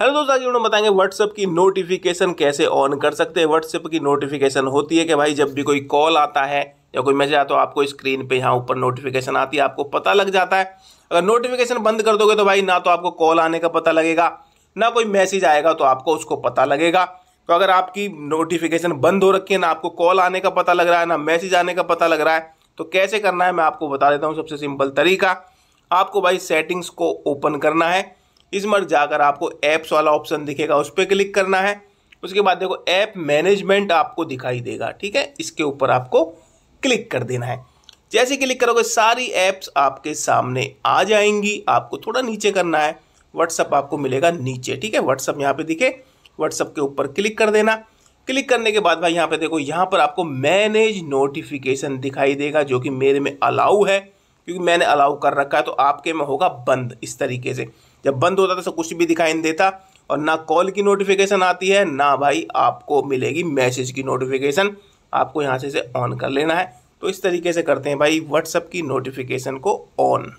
hello दोस्तों आज हम बताएंगे व्हाट्सअप की नोटिफिकेशन कैसे ऑन कर सकते हैं व्हाट्सअप की नोटिफिकेशन होती है कि भाई जब भी कोई कॉल आता है या कोई मैसेज आता है तो आपको स्क्रीन पे यहाँ ऊपर नोटिफिकेशन आती है आपको पता लग जाता है अगर नोटिफिकेशन बंद कर दोगे तो भाई ना तो आपको कॉल आने का पता लगेगा ना कोई मैसेज आएगा तो आपको उसको पता लगेगा तो अगर आपकी नोटिफिकेशन बंद हो रखी है ना आपको कॉल आने का पता लग रहा है ना मैसेज आने का पता लग रहा है तो कैसे करना है मैं आपको बता देता हूँ सबसे सिंपल तरीका आपको भाई सेटिंग्स को ओपन करना है इस मर जाकर आपको ऐप्स वाला ऑप्शन दिखेगा उस पर क्लिक करना है उसके बाद देखो ऐप मैनेजमेंट आपको दिखाई देगा ठीक है इसके ऊपर आपको क्लिक कर देना है जैसे क्लिक करोगे सारी ऐप्स आपके सामने आ जाएंगी आपको थोड़ा नीचे करना है व्हाट्सअप आपको मिलेगा नीचे ठीक है व्हाट्सअप यहाँ पे दिखे व्हाट्सअप के ऊपर क्लिक कर देना क्लिक करने के बाद भाई यहाँ पे देखो यहाँ पर आपको मैनेज नोटिफिकेशन दिखाई देगा जो कि मेरे में अलाउ है क्योंकि मैंने अलाउ कर रखा है तो आपके में होगा बंद इस तरीके से जब बंद होता था तो कुछ भी दिखाई नहीं देता और ना कॉल की नोटिफिकेशन आती है ना भाई आपको मिलेगी मैसेज की नोटिफिकेशन आपको यहाँ से इसे ऑन कर लेना है तो इस तरीके से करते हैं भाई व्हाट्सअप की नोटिफिकेशन को ऑन